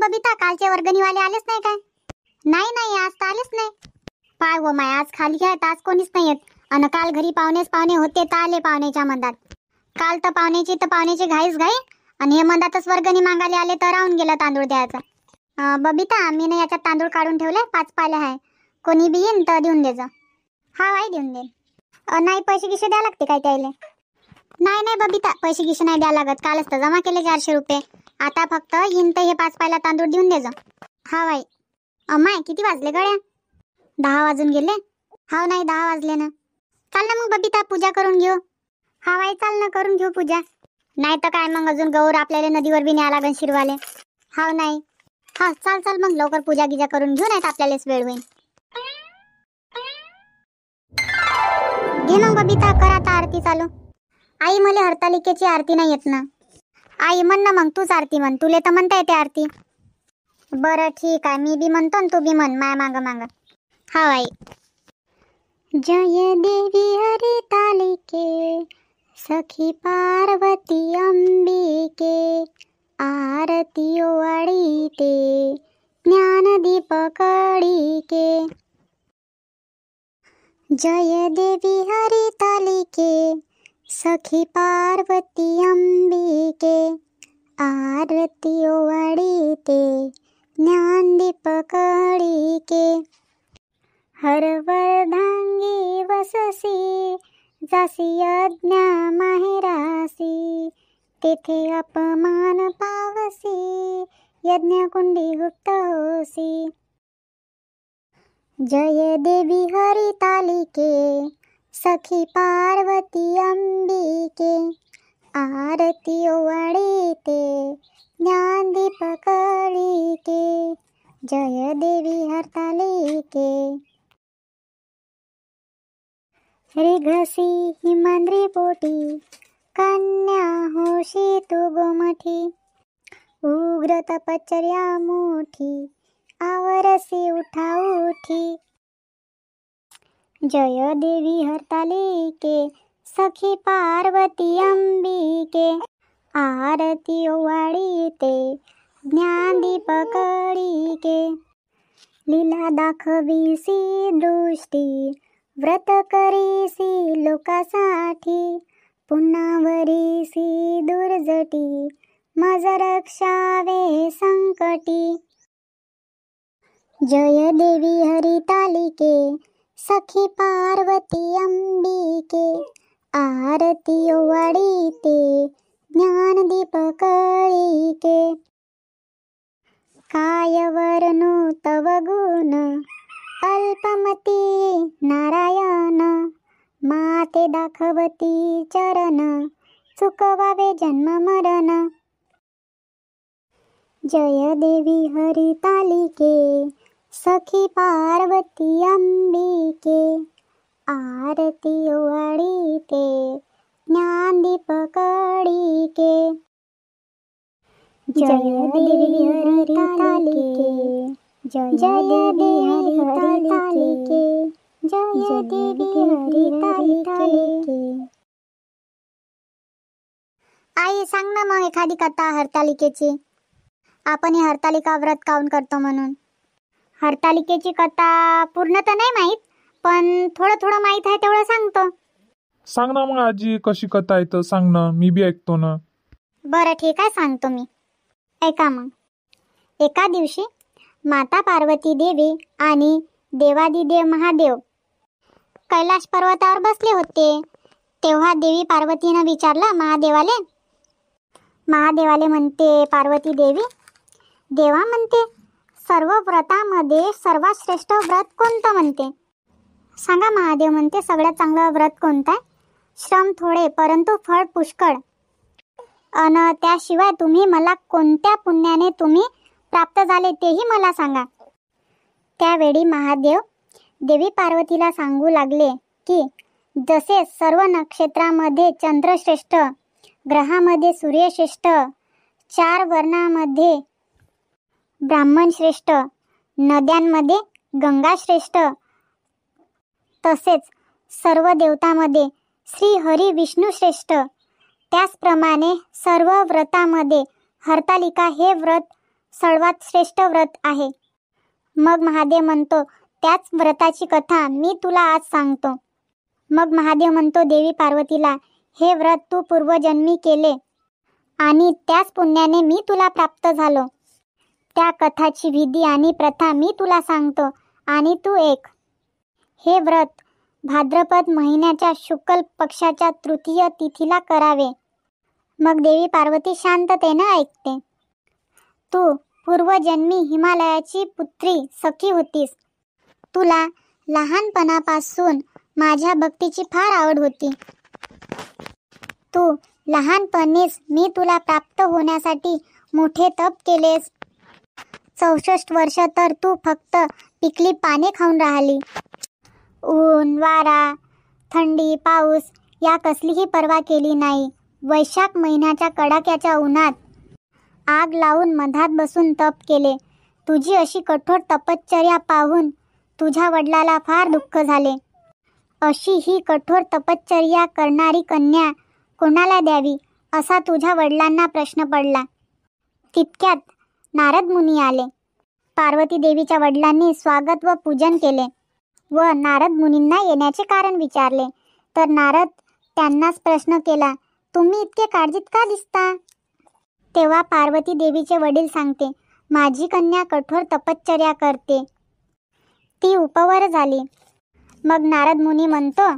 बबिता कालचे वर्गणीवाले आलेच नाही काय नाही नाही आज तर आलेच नाही पाय व माय आज खाली आहेत आज कोणीच नाही येत आणि काल घरी पाहुणेच पाहुणे होते तर आले पाहुण्याच्या मंदात काल तर पाहुण्याची तर पाहुण्याची घाईच घाई आणि हे मंदातच वर्गणी मागायला आले तर राहून गेला तांदूळ द्यायचा बबिता मी ना याच्यात तांदूळ काढून ठेवले पाच पाले आहे कोणी बी येईन तर देऊन देजा हा आई देऊन देईन नाही पैसे किशे द्या लागते काय त्याला नाही नाही बबिता पैसे किशे नाही द्या लागत कालच तर जमा केले चारशे रुपये आता फक्त इंत हे पाच पायला तांदूळ देऊन दे जा हा बाई अमाय किती वाजले गळ्या दहा वाजून गेले हाव हो नाही दहा वाजले ना चाल ना मग बबिता पूजा करून घेऊ हा बाई चाल ना करून घेऊ पूजा नाही तर काय मग अजून गौर आपल्याला नदीवर बी न्या लागेल शिरवाले हाव हो नाही हा चाल चाल मग लवकर पूजा गिजा करून घेऊ नाही आपल्यालाच वेळ होईल घे मग बबिता कर आता आरती चालू आई मला हरतालिकेची आरती नाही येत ना आई म्हण ना मग तूच आरती म्हण तुले तर म्हणता येते आरती बरं ठीक आहे मी बी म्हणतो तू बी म्हण माय मागं माग हा हो आई जय देवी हरी तालिके सखी पार्वती अंबिके आरती ते ज्ञानदीप कळीके जय देवी तालिके सखी पार्वती अंबी के आरतियों वड़ी ते ज्ञान दीपकड़ी के हर वरदांगी वससी जासी अज्ञा माहेरासी तेथे अपमान पावसी यज्ञ कुंडी गुप्त होसी जय देवी हरितालिके सखी पार्वती अम्बिके आरती ओवाळीते ज्ञानदीप के, जय देवी हरतालिके रे घसी हिमांद्री पोटी कन्या होशी तू गोमठी उग्र तपचर्या मोठी आवरसी उठा उठी जय देवी हरतालिके सखी पार्वती अंबिके आरती ओवाळी ते ज्ञान दीप कड़ी के लीला दाखवी सी दृष्टि व्रत करी सी लोका करीसी पुनावरी सी दुर्जटी मज रक्षावे संकटी जय देवी हरि तालिके सखी पार्वती अंबिके आरती वडिते ज्ञानदीप कळीके कायवरनु तव गुण अल्पमती नारायण माते दाखवती चरण चुकवावे जन्म मरण जय देवी हरितालिके सखी पार्वती अंबिके आरती ते जय देवी जय देवी जय देवी आई सांग ना मग एखादी कथा हरतालिकेची आपण ही हरतालिका व्रत काऊन करतो म्हणून हरतालिकेची कथा पूर्ण तर नाही माहीत पण थोडं थोडं माहीत आहे तेवढं सांगतो सांग ना मग आजी कशी कथा आहे तर सांग ना मी बी ऐकतो ना बरं ठीक आहे सांगतो मी ऐका मग एका दिवशी माता पार्वती देवी आणि देवादिदेव महादेव कैलाश पर्वतावर बसले होते तेव्हा देवी पार्वतीनं विचारला महादेवाले महादेवाले म्हणते पार्वती देवी देवा म्हणते सर्व व्रतामध्ये सर्वात श्रेष्ठ व्रत कोणतं म्हणते सांगा महादेव म्हणते सगळ्यात चांगलं व्रत कोणतं आहे श्रम थोडे परंतु फळ पुष्कळ अन त्याशिवाय तुम्ही मला कोणत्या पुण्याने तुम्ही प्राप्त झाले तेही मला सांगा त्यावेळी महादेव देवी पार्वतीला सांगू लागले की जसे सर्व नक्षत्रामध्ये चंद्रश्रेष्ठ ग्रहामध्ये सूर्यश्रेष्ठ चार वर्णामध्ये ब्राह्मणश्रेष्ठ नद्यांमध्ये गंगाश्रेष्ठ तसेच सर्व देवतामध्ये श्री हरी विष्णू श्रेष्ठ त्याचप्रमाणे सर्व व्रतामध्ये हरतालिका हे व्रत सर्वात श्रेष्ठ व्रत आहे मग महादेव म्हणतो त्याच व्रताची कथा मी तुला आज सांगतो मग महादेव म्हणतो देवी पार्वतीला हे व्रत तू पूर्वजन्मी केले आणि त्याच पुण्याने मी तुला प्राप्त झालो त्या कथाची विधी आणि प्रथा मी तुला सांगतो आणि तू एक हे व्रत भाद्रपद महिन्याच्या शुक्ल पक्षाच्या तृतीय तिथीला करावे मग देवी पार्वती शांततेनं ऐकते तू पूर्वजन्मी हिमालयाची पुत्री सखी होतीस तुला लहानपणापासून माझ्या भक्तीची फार आवड होती तू लहानपणीच मी तुला प्राप्त होण्यासाठी मोठे तप केलेस चौसष्ट वर्ष तर तू फक्त पिकली पाने खाऊन राहिली ऊन वारा थंडी पाऊस या कसलीही पर्वा केली नाही वैशाख महिन्याच्या कडाक्याच्या उन्हात आग लावून मधात बसून तप केले तुझी अशी कठोर तपश्चर्या पाहून तुझ्या वडिलाला फार दुःख झाले अशी ही कठोर तपश्चर्या करणारी कन्या कोणाला द्यावी असा तुझ्या वडिलांना प्रश्न पडला तितक्यात नारद मुनी आले पार्वती देवीच्या वडिलांनी स्वागत व पूजन केले व नारद मुनींना येण्याचे कारण विचारले तर नारद त्यांनाच प्रश्न केला तुम्ही इतके काळजीत का दिसता तेव्हा पार्वती देवीचे वडील सांगते माझी कन्या कठोर तपश्चर्या करते ती उपवर झाली मग नारद मुनी म्हणतो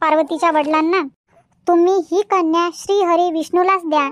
पार्वतीच्या वडिलांना तुम्ही ही कन्या हरी विष्णूलाच द्या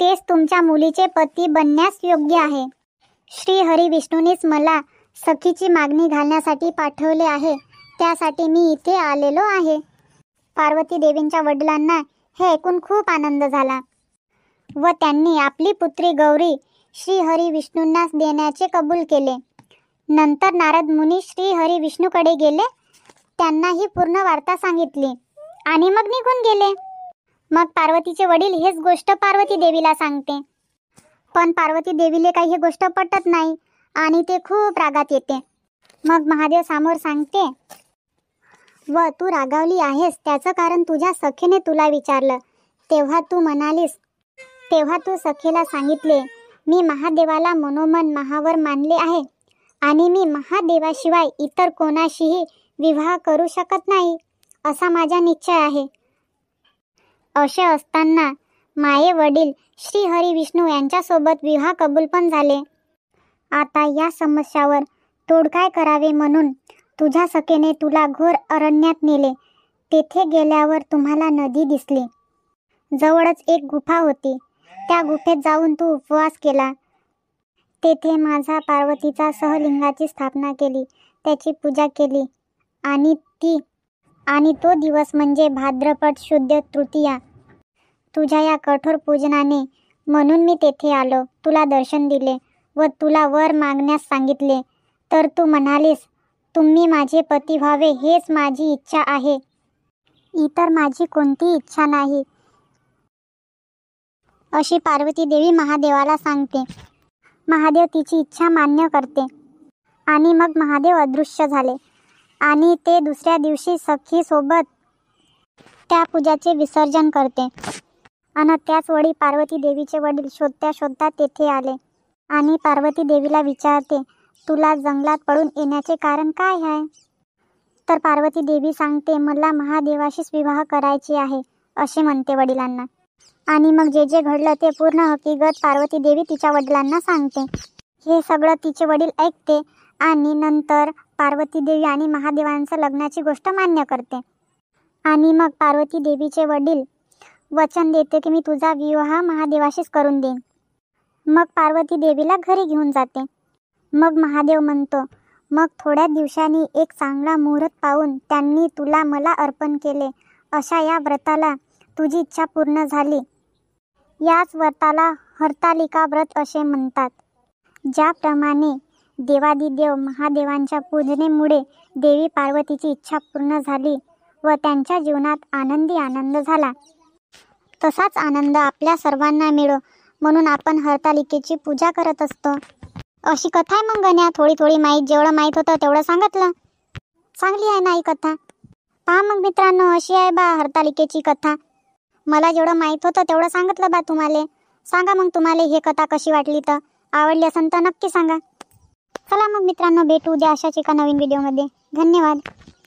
तेच तुमच्या मुलीचे पती बनण्यास योग्य आहे श्रीहरी विष्णूनेच मला सखीची मागणी घालण्यासाठी पाठवले आहे त्यासाठी मी इथे आलेलो आहे पार्वती देवींच्या वडिलांना हे ऐकून खूप आनंद झाला व त्यांनी आपली पुत्री गौरी श्री हरी विष्णूंना देण्याचे कबूल केले नंतर नारद मुनी श्री हरी विष्णूकडे गेले त्यांना ही पूर्ण वार्ता सांगितली आणि मग निघून गेले मग पार्वतीचे वडील हेच गोष्ट पार्वती देवीला सांगते पण पार्वती देवीले काही गोष्ट पटत नाही आणि ते खूप रागात येते मग महादेव समोर सांगते व तू रागावली आहेस त्याचं कारण तुझ्या सखेने तुला विचारलं तेव्हा तू म्हणालीस तेव्हा तू सखेला सांगितले मी महादेवाला मनोमन महावर मानले आहे आणि मी महादेवाशिवाय इतर कोणाशीही विवाह करू शकत नाही असा माझा निश्चय आहे असे असताना माये वडील श्री हरी विष्णू यांच्यासोबत विवाह कबूल पण झाले आता या समस्यावर तोडकाय करावे म्हणून तुझ्या सखेने तुला घोर अरण्यात नेले तेथे गेल्यावर तुम्हाला नदी दिसली जवळच एक गुफा होती त्या गुफेत जाऊन तू उपवास केला तेथे माझा पार्वतीचा सहलिंगाची स्थापना केली त्याची पूजा केली आणि ती आणि तो दिवस म्हणजे भाद्रपट शुद्ध तृतीया तुझ्या या कठोर पूजनाने म्हणून मी तेथे आलो तुला दर्शन दिले व तुला वर मागण्यास सांगितले तर तू म्हणालीस तुम्ही माझे पती व्हावे हेच माझी इच्छा आहे इतर माझी कोणती इच्छा नाही अशी पार्वती देवी महादेवाला सांगते महादेव तिची इच्छा मान्य करते आणि मग महादेव अदृश्य झाले आणि ते दुसऱ्या दिवशी सखीसोबत त्या पूजाचे विसर्जन करते आणि त्याच वेळी पार्वती देवीचे वडील शोधता शोधता तेथे आले आणि पार्वती देवीला विचारते तुला जंगलात पडून येण्याचे कारण काय आहे तर पार्वती देवी सांगते मला महादेवाशीच विवाह करायची आहे असे म्हणते वडिलांना आणि मग जे जे घडलं ते पूर्ण हकीकत पार्वती देवी तिच्या वडिलांना सांगते हे सगळं तिचे वडील ऐकते आणि नंतर पार्वती देवी आणि महादेवांचं लग्नाची गोष्ट मान्य करते आणि मग पार्वती देवीचे वडील वचन देते की मी तुझा विवाह महादेवाशीच करून देईन मग पार्वती देवीला घरी घेऊन जाते मग महादेव म्हणतो मग थोड्या दिवसांनी एक चांगला मुहूर्त पाहून त्यांनी तुला मला अर्पण केले अशा या व्रताला तुझी इच्छा पूर्ण झाली याच व्रताला हरतालिका व्रत असे म्हणतात ज्याप्रमाणे देवादिदेव महादेवांच्या पूजनेमुळे देवी पार्वतीची इच्छा पूर्ण झाली व त्यांच्या जीवनात आनंदी आनंद झाला तसाच आनंद आपल्या सर्वांना मिळो म्हणून आपण हरतालिकेची पूजा करत असतो अशी कथा आहे मग गण्या थोडी थोडी माहीत जेवढं माहीत होतं तेवढं सांगितलं चांगली आहे ना ही कथा पहा मग मित्रांनो अशी आहे बा हरतालिकेची कथा मला जेवढं माहीत होतं तेवढं सांगितलं बा तुम्हाला सांगा मग तुम्हाला हे कथा कशी वाटली तर आवडली असेल तर नक्की सांगा चला मग मित्रांनो भेटू उद्या अशाच एका नवीन व्हिडिओमध्ये धन्यवाद